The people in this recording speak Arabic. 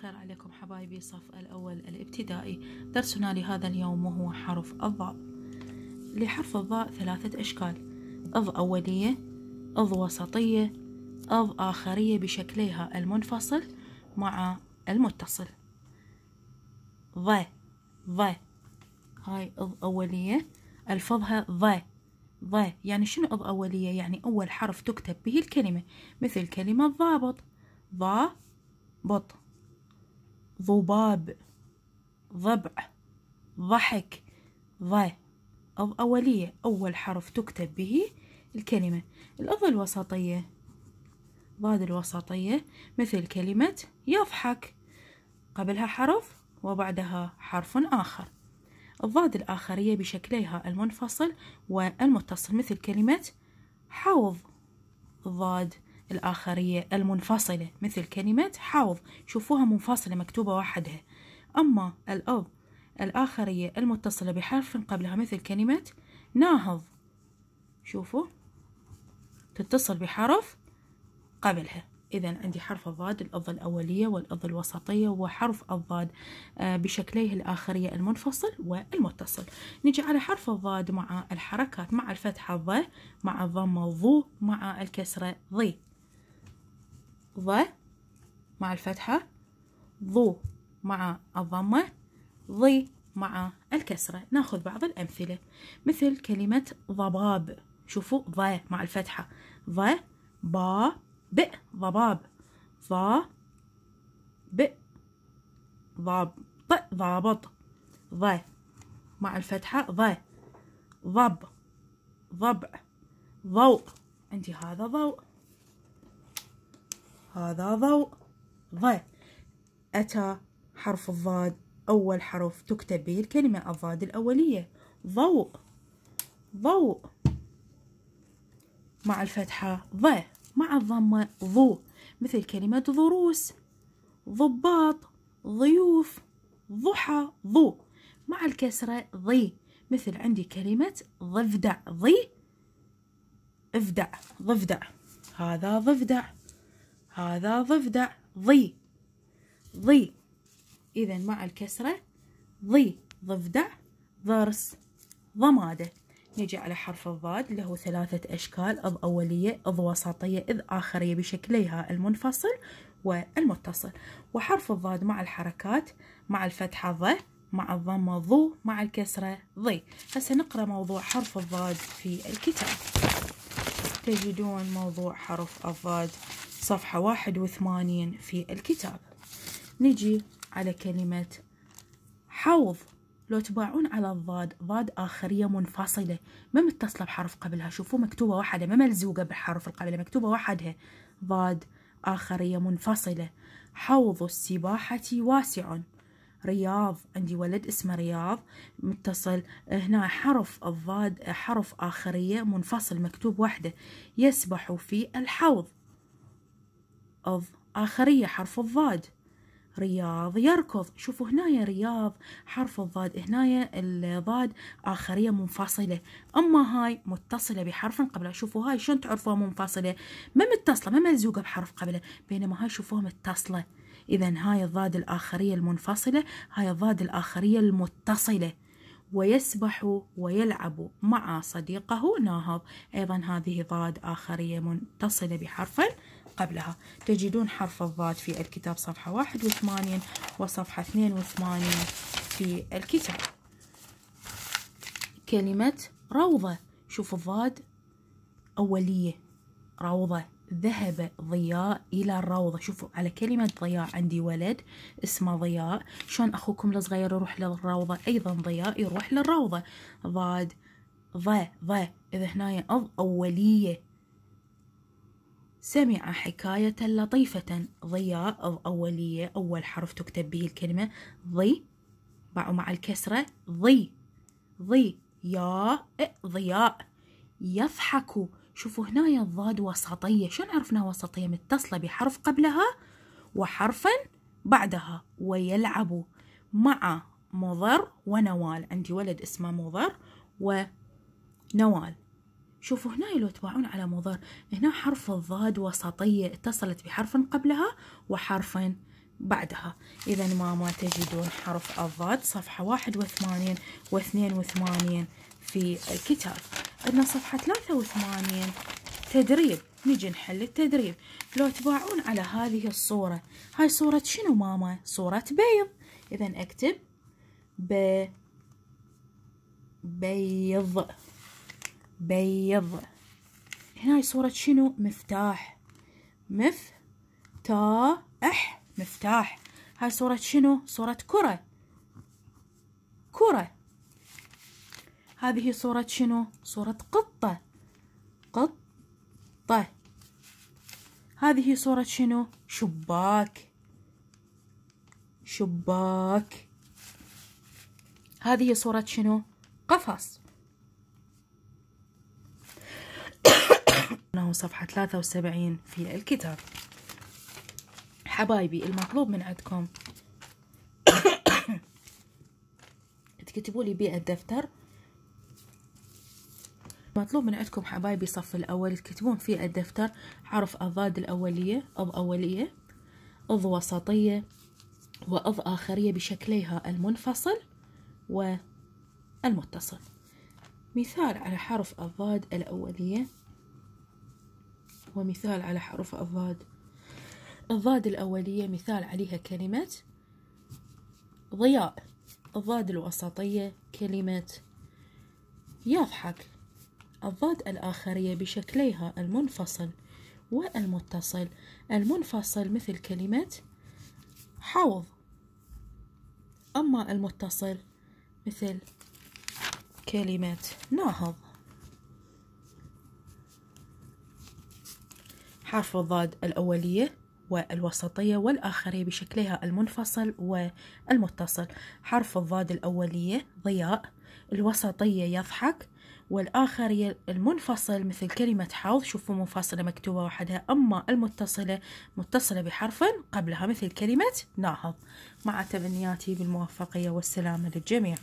الخير عليكم حبايبي صف الأول الابتدائي درسنا لهذا اليوم وهو حرف الضاء لحرف الضاء ثلاثة أشكال أض أولية أض وسطية أض آخرية بشكلها المنفصل مع المتصل ض ض هاي أض أولية ألفظها ض ض يعني شنو أض أولية يعني أول حرف تكتب به الكلمة مثل كلمة ضابط ضابط ضباب ضبع ضحك ض أولية أول حرف تكتب به الكلمة الأض الوسطية ضاد الوسطية مثل كلمة يضحك قبلها حرف وبعدها حرف آخر الضاد الآخرية بشكليها المنفصل والمتصل مثل كلمة حوض ضاد الآخرية المنفصلة مثل كلمة حوض شوفوها منفصلة مكتوبة وحدها أما الأرض الآخرية المتصلة بحرف قبلها مثل كلمة ناهض شوفوا تتصل بحرف قبلها إذا عندي حرف الضاد الأض الأولية والأض الوسطية وحرف الضاد آه، بشكليه الآخرية المنفصل والمتصل نجي على حرف الضاد مع الحركات مع الفتحة الض مع الضمة ضو مع الكسرة ضي ض مع الفتحة ضو مع الضمة ضي مع الكسرة ناخذ بعض الأمثلة مثل كلمة ضباب شوفوا ض مع الفتحة ض با ب ضباب ض ب ضاب ضابط ض مع الفتحة ض ضب ضبع ضوء عندي هذا ضوء هذا ضوء ض أتى حرف الضاد أول حرف تكتب به الكلمة الضاد الأولية ضوء ضوء مع الفتحة ض مع الضمة ضو مثل كلمة ضروس ضباط ضيوف ضحى ضو مع الكسرة ضي مثل عندي كلمة ضفدع ضي افدع ضفدع هذا ضفدع هذا ضفدع ضي ضي إذا مع الكسرة ضي ضفدع ضرس ضمادة نجي على حرف الضاد له ثلاثة أشكال أض أولية أض وسطية إذ آخرية بشكليها المنفصل والمتصل وحرف الضاد مع الحركات مع الفتحة ض مع الضمة ضو مع الكسرة ضي هسه نقرأ موضوع حرف الضاد في الكتاب تجدون موضوع حرف الضاد صفحة واحد وثمانين في الكتاب نجي على كلمة حوض لو تباعون على الضاد ضاد آخرية منفصلة ما متصلة بحرف قبلها شوفوا مكتوبة واحدة ما ملزوقة بالحرف القبلة مكتوبة وحدها ضاد آخرية منفصلة حوض السباحة واسع رياض عندي ولد اسمه رياض متصل هنا حرف الضاد حرف آخرية منفصل مكتوب وحده يسبح في الحوض أض آخرية حرف الضاد رياض يركض شوفوا هنا رياض حرف الضاد هنا الضاد آخرية منفصلة أما هاي متصلة بحرف قبلها شوفوا هاي شلون تعرفوها منفصلة ما متصلة ما ملزوقة بحرف قبلها بينما هاي شوفوها متصلة إذا هاي الضاد الآخرية المنفصلة هاي الضاد الآخرية المتصلة ويسبح ويلعب مع صديقه ناهض أيضا هذه ضاد آخرية متصلة بحرف قبلها تجدون حرف الضاد في الكتاب صفحة 81 وصفحة 82 في الكتاب كلمة روضة شوفوا الضاد أولية روضة ذهب ضياء إلى الروضة شوفوا على كلمة ضياء عندي ولد اسمه ضياء شلون أخوكم الصغير يروح للروضة أيضا ضياء يروح للروضة ضاد ض ض إذا هنا أض أولية سمع حكاية لطيفة ضياء أض أولية أول حرف تكتب به الكلمة ضي مع الكسرة ضي ضي يا ضياء يضحك شوفوا هنا الضاد وسطية شنو عرفنا وسطية متصلة بحرف قبلها وحرفا بعدها ويلعب مع مضر ونوال عندي ولد اسمه مضر ونوال شوفوا هنا لو تباعون على مضر هنا حرف الضاد وسطية اتصلت بحرف قبلها وحرف بعدها إذا ماما تجدون حرف الضاد صفحة واحد وثمانين واثنين وثمانين في الكتاب عندنا صفحة 83 تدريب نجي نحل التدريب لو تباعون على هذه الصورة هاي صورة شنو ماما صورة بيض إذا أكتب ب بيض بيض هنا صورة شنو مفتاح مف تا أح مفتاح هاي صورة شنو صورة كرة كرة هذه صورة شنو صورة قطة قطة هذه صورة شنو شباك شباك هذه صورة شنو قفص إنه صفحة 73 في الكتاب حبايبي المطلوب من عندكم تكتبوا لي دفتر مطلوب من عندكم حبايبي صف الأول تكتبون في الدفتر حرف الضاد الأولية أض أولية أض وسطية وأض آخرية بشكليها المنفصل والمتصل مثال على حرف الضاد الأولية ومثال على حرف الضاد الضاد الأولية مثال عليها كلمة ضياء الضاد الوسطية كلمة يضحك الضاد الآخرية بشكليها المنفصل والمتصل المنفصل مثل كلمة حوض أما المتصل مثل كلمة ناهض حرف الضاد الأولية والوسطية والآخرية بشكلها المنفصل والمتصل حرف الضاد الأولية ضياء الوسطية يضحك والآخر المنفصل مثل كلمة حوض شوفوا منفصلة مكتوبة وحدها أما المتصلة متصلة بحرف قبلها مثل كلمة ناهض مع تمنياتي بالموفقية والسلامة للجميع